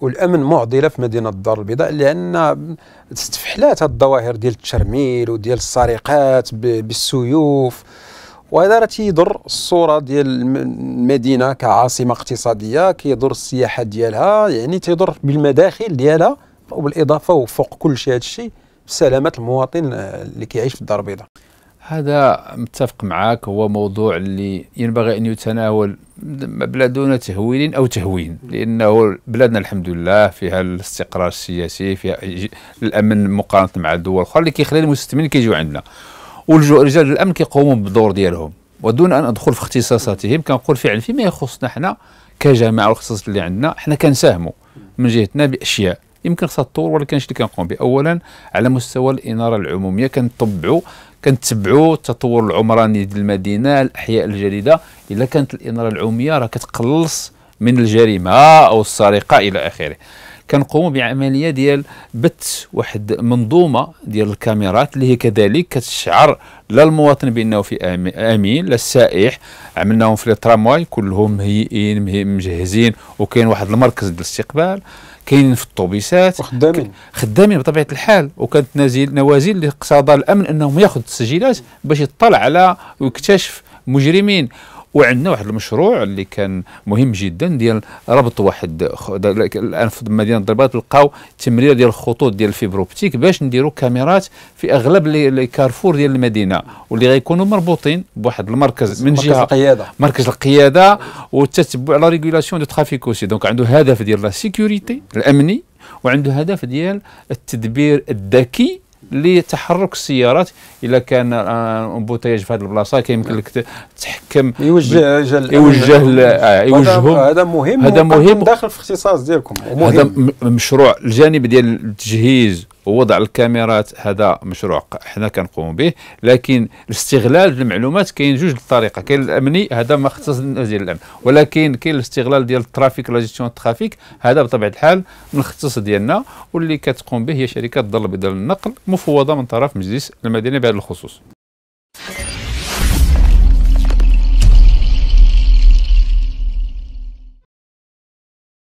والامن معضله في مدينه الدار البيضاء لان استفحلات الظواهر ديال الترميل وديال السرقات بالسيوف وهذا راه تيضر الصوره ديال المدينه كعاصمه اقتصاديه كيضر السياحه ديالها يعني تيضر بالمداخل ديالها وبالاضافه وفوق كل شيء هذا الشيء سلامه المواطن اللي كيعيش في الدار البيضاء هذا متفق معك هو موضوع اللي ينبغي ان يتناول بلا دون تهويل او تهوين لانه بلادنا الحمد لله فيها الاستقرار السياسي فيها الامن مقارنه مع الدول الاخرى اللي كيخلي المستثمرين كيجيو عندنا ورجال الامن كيقوموا بالدور ديالهم ودون ان ادخل في اختصاصاتهم كنقول فعلا فيما يخصنا حنا كجامعه والاختصاصات اللي عندنا حنا كنساهموا من جهتنا باشياء يمكن خصها تطور ولكن اللي كنقوم به اولا على مستوى الاناره العموميه كنطبعوا كنتبعوا التطور العمراني ديال المدينه الاحياء الجديده الا كانت الاناره العموميه راه كتقلص من الجريمه او السرقه الى اخره كنقوموا بعمليه ديال بث واحد منظومه ديال الكاميرات اللي هي كذلك كتشعر لا المواطن بانه في امين لا السائح عملناهم في لي ترامواي كلهم مهيئين مجهزين وكاين واحد المركز ديال الاستقبال كاينين في الطوبيسات خدامين خدامين بطبيعه الحال وكانت نازل نوازل اللي الامن انهم ياخذ التسجيلات باش يطلع على ويكتشف مجرمين وعندنا واحد المشروع اللي كان مهم جدا ديال ربط واحد الان في مدينه الضربات لقاو تمرير ديال الخطوط ديال الفيبر اوبتيك باش نديروا كاميرات في اغلب لي كارفور ديال المدينه واللي غيكونوا مربوطين بواحد المركز من جهه مركز القياده مركز القياده والتتبع لا ريغولاسيون دو ترافيك اوسي دونك عنده هدف ديال لا سيكوريتي الامني وعنده هدف ديال التدبير الذكي لتحرك السيارات الا كان امبوتياج آه، في هذه البلاصه كيمكن لك تحكم يوجه يوجه يوجه آه، يوجههم هذا مهم هذا مهم داخل في الاختصاص ديالكم هذا مشروع الجانب ديال التجهيز ووضع الكاميرات هذا مشروع حنا كنقوم به لكن الاستغلال المعلومات كاين جوج الطريقه كاين الامني هذا ما اختص وزير الامن ولكن كاين الاستغلال ديال الترافيك لا جيستيون الترافيك هذا بطبيعه الحال من الاختصاص ديالنا واللي كتقوم به هي شركه الدار بدل النقل مفوضه من طرف مجلس المدينه بهذا الخصوص